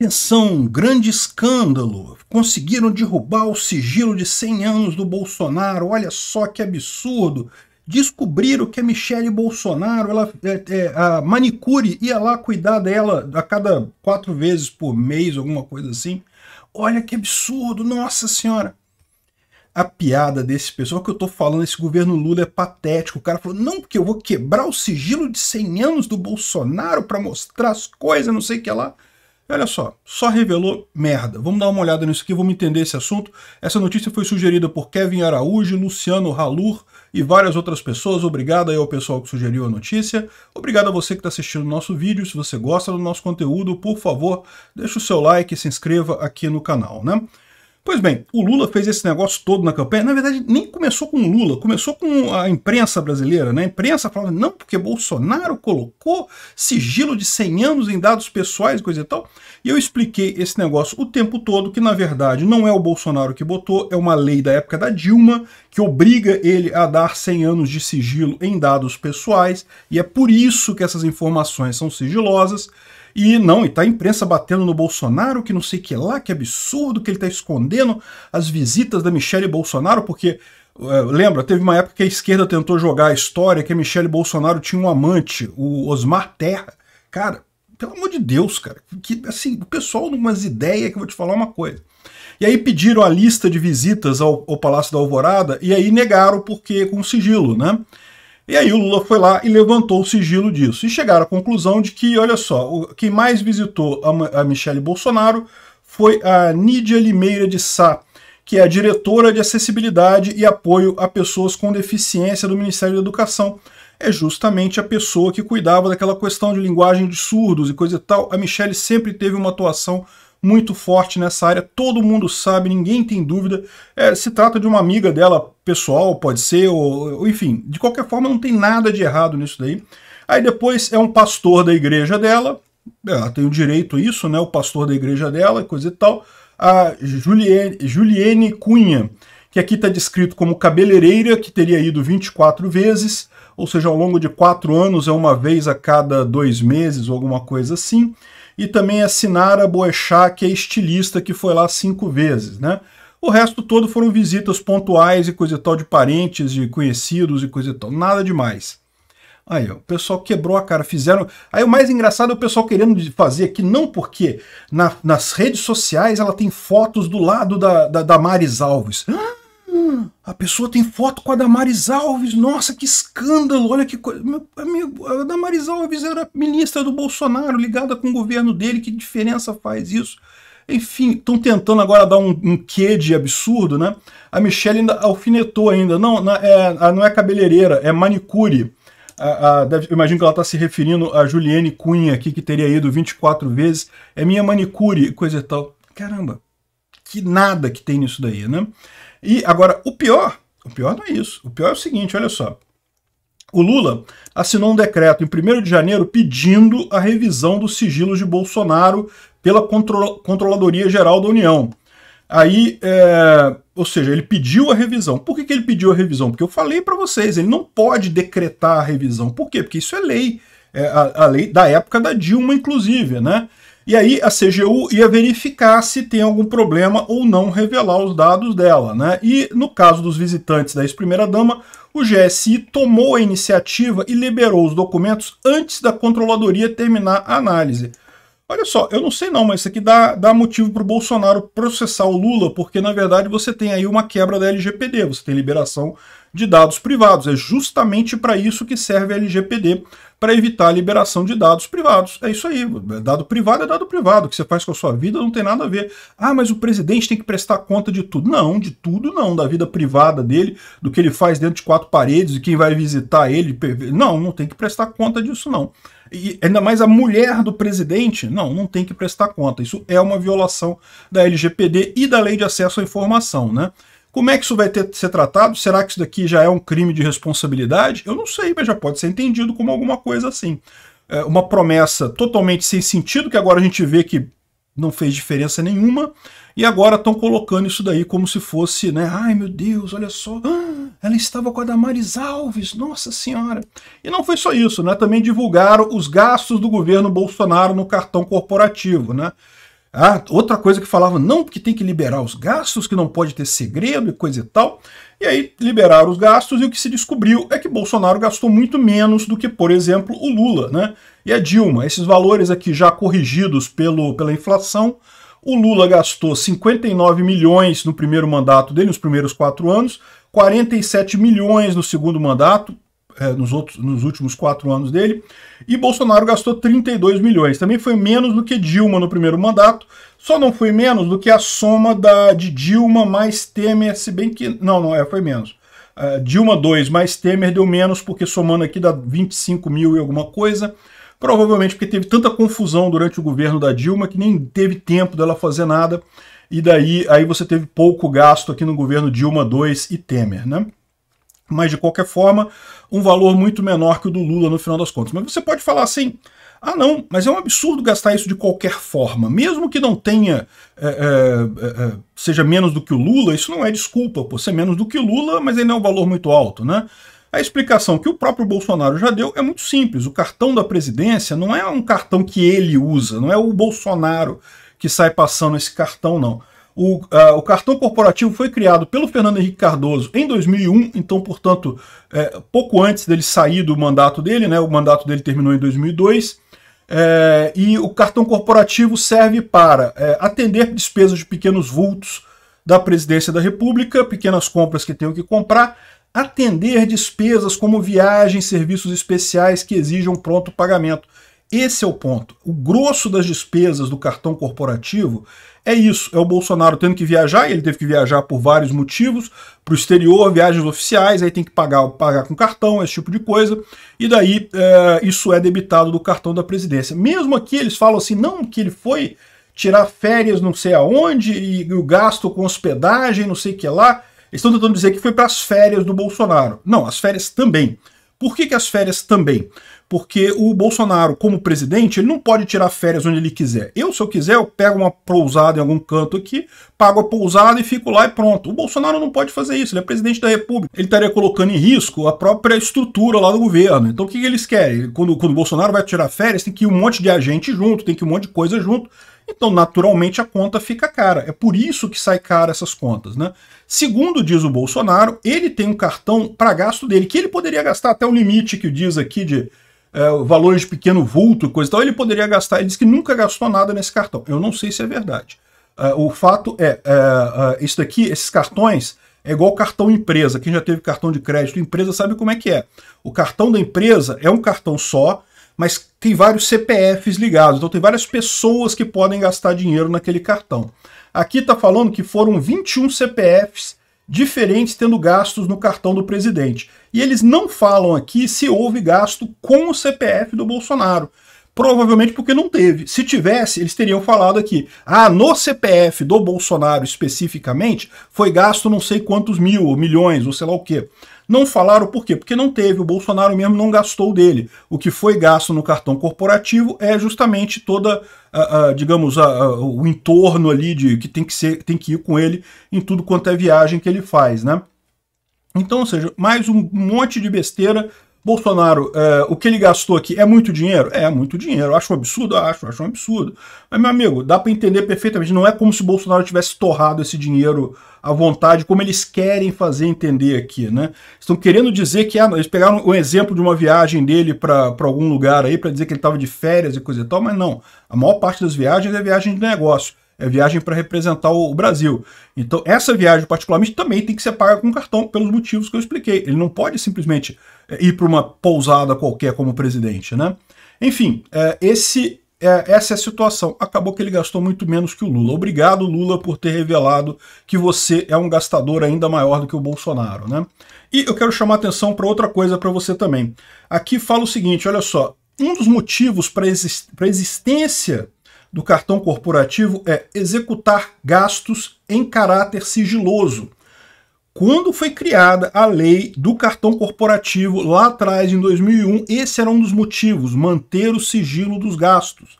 Atenção, grande escândalo! Conseguiram derrubar o sigilo de 100 anos do Bolsonaro. Olha só que absurdo! Descobriram que a Michelle Bolsonaro, ela, é, é, a manicure, ia lá cuidar dela a cada quatro vezes por mês, alguma coisa assim. Olha que absurdo! Nossa Senhora! A piada desse pessoal que eu tô falando, esse governo Lula é patético. O cara falou: não, porque eu vou quebrar o sigilo de 100 anos do Bolsonaro para mostrar as coisas, não sei o que lá. Olha só, só revelou merda. Vamos dar uma olhada nisso aqui, vamos entender esse assunto. Essa notícia foi sugerida por Kevin Araújo, Luciano Halur e várias outras pessoas. Obrigado aí ao pessoal que sugeriu a notícia. Obrigado a você que está assistindo o nosso vídeo. Se você gosta do nosso conteúdo, por favor, deixa o seu like e se inscreva aqui no canal, né? Pois bem, o Lula fez esse negócio todo na campanha. Na verdade, nem começou com o Lula, começou com a imprensa brasileira. Né? A imprensa falava, não, porque Bolsonaro colocou sigilo de 100 anos em dados pessoais, coisa e tal. E eu expliquei esse negócio o tempo todo, que na verdade não é o Bolsonaro que botou, é uma lei da época da Dilma, que obriga ele a dar 100 anos de sigilo em dados pessoais. E é por isso que essas informações são sigilosas. E não, e tá a imprensa batendo no Bolsonaro, que não sei que lá, que absurdo, que ele tá escondendo as visitas da Michelle Bolsonaro, porque eh, lembra, teve uma época que a esquerda tentou jogar a história que a Michelle Bolsonaro tinha um amante, o Osmar Terra. Cara, pelo amor de Deus, cara, que assim, o pessoal umas ideias que eu vou te falar uma coisa. E aí pediram a lista de visitas ao, ao Palácio da Alvorada e aí negaram porque com sigilo, né? E aí o Lula foi lá e levantou o sigilo disso. E chegaram à conclusão de que, olha só, o, quem mais visitou a, michelle Bolsonaro foi a Nídia Limeira de Sá, que é a diretora de acessibilidade e apoio a pessoas com deficiência do Ministério da Educação. É justamente a pessoa que cuidava daquela questão de linguagem de surdos e coisa e tal. A Michelle sempre teve uma atuação muito forte nessa área, todo mundo sabe, ninguém tem dúvida. É, se trata de uma amiga dela pessoal, pode ser, ou, ou, enfim, de qualquer forma não tem nada de errado nisso daí. Aí depois é um pastor da igreja dela, é, ela tem o direito a isso, né? O pastor da igreja dela, coisa e tal. A Juliene, Juliene Cunha, que aqui está descrito como cabeleireira, que teria ido 24 vezes, ou seja, ao longo de quatro anos é uma vez a cada dois meses ou alguma coisa assim e também a Sinara Boechat, que é estilista, que foi lá cinco vezes, né? O resto todo foram visitas pontuais e coisa e tal de parentes, de conhecidos e coisa e tal. Nada demais. Aí, ó, o pessoal quebrou a cara, fizeram. Aí o mais engraçado é o pessoal querendo fazer aqui, não porque na, nas redes sociais ela tem fotos do lado da, da, da Maris Alves. Ah! Hum, a pessoa tem foto com a Damaris Alves. Nossa, que escândalo! Olha que coisa. Meu amigo, a Damaris Alves era ministra do Bolsonaro, ligada com o governo dele. Que diferença faz isso? Enfim, estão tentando agora dar um, um quê de absurdo, né? A Michelle ainda alfinetou ainda. Não, não é, não é cabeleireira, é manicure. A, a, deve, imagino que ela está se referindo a Juliane Cunha aqui, que teria ido 24 vezes. É minha manicure, coisa e tal. Caramba, que nada que tem nisso daí, né? E agora, o pior, o pior não é isso. O pior é o seguinte, olha só. O Lula assinou um decreto em 1 de janeiro pedindo a revisão dos sigilos de Bolsonaro pela Contro Controladoria Geral da União. Aí, é, ou seja, ele pediu a revisão. Por que, que ele pediu a revisão? Porque eu falei para vocês, ele não pode decretar a revisão. Por quê? Porque isso é lei. É a, a lei da época da Dilma, inclusive, né? E aí a CGU ia verificar se tem algum problema ou não revelar os dados dela, né? E no caso dos visitantes da ex-primeira-dama, o GSI tomou a iniciativa e liberou os documentos antes da controladoria terminar a análise. Olha só, eu não sei não, mas isso aqui dá, dá motivo para o Bolsonaro processar o Lula, porque na verdade você tem aí uma quebra da LGPD, você tem liberação de dados privados. É justamente para isso que serve a LGPD, para evitar a liberação de dados privados. É isso aí. Dado privado é dado privado. O que você faz com a sua vida não tem nada a ver. Ah, mas o presidente tem que prestar conta de tudo. Não, de tudo não. Da vida privada dele, do que ele faz dentro de quatro paredes, e quem vai visitar ele. Não, não tem que prestar conta disso, não. E ainda mais a mulher do presidente, não, não tem que prestar conta. Isso é uma violação da LGPD e da Lei de Acesso à Informação, né? Como é que isso vai ter, ser tratado? Será que isso daqui já é um crime de responsabilidade? Eu não sei, mas já pode ser entendido como alguma coisa assim. É uma promessa totalmente sem sentido, que agora a gente vê que não fez diferença nenhuma, e agora estão colocando isso daí como se fosse, né? Ai meu Deus, olha só, ela estava com a Damaris Alves, nossa senhora. E não foi só isso, né? Também divulgaram os gastos do governo Bolsonaro no cartão corporativo, né? Ah, outra coisa que falava, não, porque tem que liberar os gastos, que não pode ter segredo e coisa e tal. E aí liberaram os gastos e o que se descobriu é que Bolsonaro gastou muito menos do que, por exemplo, o Lula né? e a Dilma. Esses valores aqui já corrigidos pelo, pela inflação, o Lula gastou 59 milhões no primeiro mandato dele, nos primeiros quatro anos, 47 milhões no segundo mandato, é, nos, outros, nos últimos quatro anos dele, e Bolsonaro gastou 32 milhões. Também foi menos do que Dilma no primeiro mandato, só não foi menos do que a soma da, de Dilma mais Temer, se bem que. Não, não é, foi menos. Uh, Dilma 2 mais Temer deu menos, porque somando aqui dá 25 mil e alguma coisa. Provavelmente porque teve tanta confusão durante o governo da Dilma que nem teve tempo dela fazer nada. E daí aí você teve pouco gasto aqui no governo Dilma 2 e Temer, né? mas de qualquer forma, um valor muito menor que o do Lula no final das contas. Mas você pode falar assim: ah, não, mas é um absurdo gastar isso de qualquer forma. Mesmo que não tenha, é, é, é, seja menos do que o Lula, isso não é desculpa por ser é menos do que o Lula, mas ele é um valor muito alto, né? A explicação que o próprio Bolsonaro já deu é muito simples. O cartão da presidência não é um cartão que ele usa, não é o Bolsonaro que sai passando esse cartão, não. O, ah, o cartão corporativo foi criado pelo Fernando Henrique Cardoso em 2001, então, portanto, é, pouco antes dele sair do mandato dele, né, o mandato dele terminou em 2002. É, e o cartão corporativo serve para é, atender despesas de pequenos vultos da presidência da República, pequenas compras que tenham que comprar, atender despesas como viagens, serviços especiais que exijam pronto pagamento. Esse é o ponto. O grosso das despesas do cartão corporativo é isso: é o Bolsonaro tendo que viajar, ele teve que viajar por vários motivos, para o exterior, viagens oficiais, aí tem que pagar, pagar com cartão, esse tipo de coisa, e daí é, isso é debitado do cartão da presidência. Mesmo aqui eles falam assim, não que ele foi tirar férias não sei aonde, e, e o gasto com hospedagem, não sei o que lá. Eles estão tentando dizer que foi para as férias do Bolsonaro. Não, as férias também. Por que, que as férias também? porque o Bolsonaro, como presidente, ele não pode tirar férias onde ele quiser. Eu, se eu quiser, eu pego uma pousada em algum canto aqui, pago a pousada e fico lá e pronto. O Bolsonaro não pode fazer isso, ele é presidente da República. Ele estaria colocando em risco a própria estrutura lá do governo. Então o que, eles querem? Quando, quando o Bolsonaro vai tirar férias, tem que ir um monte de agente junto, tem que ir um monte de coisa junto. Então, naturalmente, a conta fica cara. É por isso que sai cara essas contas, né? Segundo diz o Bolsonaro, ele tem um cartão para gasto dele, que ele poderia gastar até o limite que diz aqui de é, valores de pequeno vulto, coisa e tal, ele poderia gastar. Ele disse que nunca gastou nada nesse cartão. Eu não sei se é verdade. Uh, o fato é, uh, uh, isso daqui, esses cartões, é igual cartão empresa. Quem já teve cartão de crédito empresa sabe como é que é. O cartão da empresa é um cartão só, mas tem vários CPFs ligados. Então tem várias pessoas que podem gastar dinheiro naquele cartão. Aqui está falando que foram 21 CPFs diferentes tendo gastos no cartão do presidente. E eles não falam aqui se houve gasto com o CPF do Bolsonaro. Provavelmente porque não teve. Se tivesse, eles teriam falado aqui. Ah, no CPF do Bolsonaro especificamente, foi gasto não sei quantos mil, ou milhões, ou sei lá o quê. Não falaram por quê? Porque não teve, o Bolsonaro mesmo não gastou dele. O que foi gasto no cartão corporativo é justamente toda, a, ah, a, ah, digamos, a, ah, o entorno ali de que tem que, ser, tem que ir com ele em tudo quanto é viagem que ele faz, né? Então, ou seja, mais um monte de besteira Bolsonaro, é, o que ele gastou aqui é muito dinheiro? É muito dinheiro. Acho um absurdo? Acho, acho um absurdo. Mas, meu amigo, dá para entender perfeitamente. Não é como se o Bolsonaro tivesse torrado esse dinheiro à vontade, como eles querem fazer entender aqui, né? Estão querendo dizer que ah, eles pegaram o um exemplo de uma viagem dele para algum lugar aí, para dizer que ele estava de férias e coisa e tal, mas não. A maior parte das viagens é viagem de negócio. É viagem para representar o Brasil. Então, essa viagem, particularmente, também tem que ser paga com cartão, pelos motivos que eu expliquei. Ele não pode simplesmente é, ir para uma pousada qualquer como presidente, né? Enfim, é, esse, é, essa é a situação. Acabou que ele gastou muito menos que o Lula. Obrigado, Lula, por ter revelado que você é um gastador ainda maior do que o Bolsonaro, né? E eu quero chamar atenção para outra coisa para você também. Aqui fala o seguinte, olha só. Um dos motivos para a existência do cartão corporativo é executar gastos em caráter sigiloso. Quando foi criada a lei do cartão corporativo lá atrás, em 2001, esse era um dos motivos, manter o sigilo dos gastos.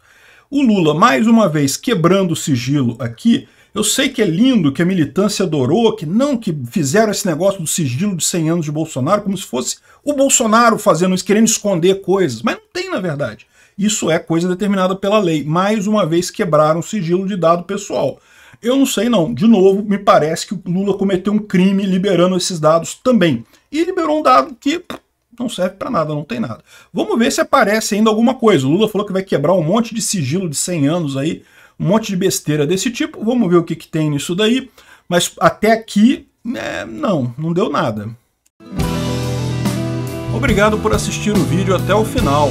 O Lula, mais uma vez, quebrando o sigilo aqui, eu sei que é lindo, que a militância adorou, que não, que fizeram esse negócio do sigilo de 100 anos de Bolsonaro como se fosse o Bolsonaro fazendo isso, querendo esconder coisas, mas não tem na verdade. Isso é coisa determinada pela lei. Mais uma vez quebraram o sigilo de dado pessoal. Eu não sei não. De novo, me parece que o Lula cometeu um crime liberando esses dados também. E liberou um dado que não serve para nada, não tem nada. Vamos ver se aparece ainda alguma coisa. O Lula falou que vai quebrar um monte de sigilo de 100 anos aí, um monte de besteira desse tipo. Vamos ver o que, que tem nisso daí. Mas até aqui, é, não, não deu nada. Obrigado por assistir o vídeo até o final.